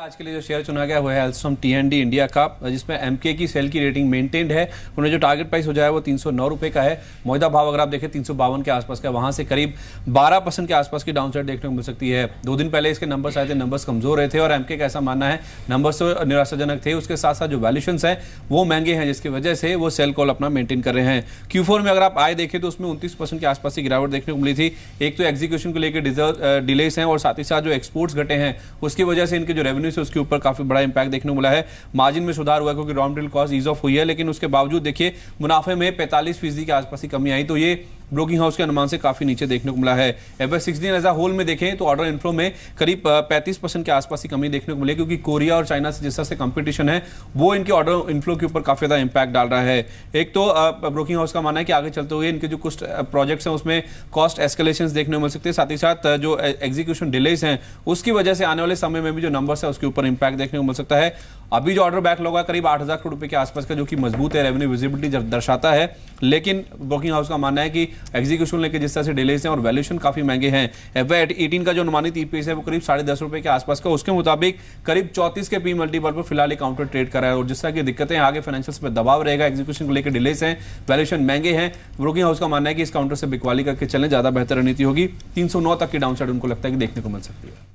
आज के लिए जो शेयर चुना गया हुआ है एल्सम टीएनडी इंडिया का जिसमें एमके की सेल की रेटिंग मेंटेन्ड है उन्होंने जो टारगेट प्राइस हो जाए वो तीन सौ का है मौजूदा भाव अगर आप देखें तीन सौ बावन के आसपास का वहां से करीब 12 परसेंट के आसपास की डाउन साइड देखने को मिल सकती है दो दिन पहले इसके नंबर्स आए थे नंबर्स कमजोर रहे थे और एमके का ऐसा मानना है नंबर्स तो निराशाजनक थे उसके साथ साथ जो वैल्यूशन है वो महंगे हैं जिसकी वजह से वो सेल कॉल अपना मेंटेन कर रहे हैं क्यू में अगर आप आए देखें तो उसमें उनतीस के आसपास की गिरावट देखने को मिली थी एक तो एग्जीक्यूशन को लेकर डिलेस हैं और साथ ही साथ जो एक्सपोर्ट्स घटे हैं उसकी वजह से इनके जो रेवेन्यू से उसके ऊपर काफी बड़ा इंपैक्ट देखने को मिला है मार्जिन में सुधार हुआ क्योंकि raw material cost ease off हुई है लेकिन उसके बावजूद देखिए मुनाफे में पैंतालीस फीसदी के आसपास की कमी आई तो ये ब्रोकिंग हाउस के अनुमान से काफी नीचे देखने को मिला है एवर सिक्स दिन एज होल में देखें तो ऑर्डर इन्फ्लो में करीब पैंतीस परसेंट के आसपास की कमी देखने को मिली क्योंकि कोरिया और चाइना से जिस तरह से कंपटीशन है वो इनके ऑर्डर इन्फ्लो के ऊपर काफी ज्यादा इंपैक्ट डाल रहा है एक तो ब्रोकिंग हाउस का मानना है कि आगे चलते हुए इनके जो कुछ प्रोजेक्ट्स हैं उसमें कॉस्ट एस्केलेशन देखने को मिल सकते हैं साथ ही साथ जो एग्जीक्यूशन डिलेज हैं उसकी वजह से आने वाले समय में भी जो नंबर्स है उसके ऊपर इंपैक्ट देखने को मिल सकता है अभी जो ऑर्डर बैकलॉग है करीब आठ हजार करोड़ रुपए के आसपास का जो कि मजबूत है रेवेन्यू विजिबिलिटी दर्शाता है लेकिन बुकिंग हाउस का मानना है कि एग्जीक्यूशन लेके जिस तरह से डिलेज हैं और वैल्यूशन काफ़ी महंगे हैं एफ एटीन का जो अनुमानित ई है वो करीब साढ़े दस रुपए के आसपास का उसके मुताबिक करीब चौतीस के पी मल्टीपल पर फिलहाल एक काउंटर ट्रेड करा है और जिस तरह की दिक्कतें आगे फाइनेंशियल पर दबाव रहेगा एग्जीक्यूशन को लेकर डिलेज है वैल्यूशन महंगे हैं बुकिंग हाउस का मानना है कि इस काउंटर से बिकवाली करके चले ज़्यादा बेहतर रणनीति होगी तीन तक की डाउन उनको लगता है कि देखने को मिल सकती है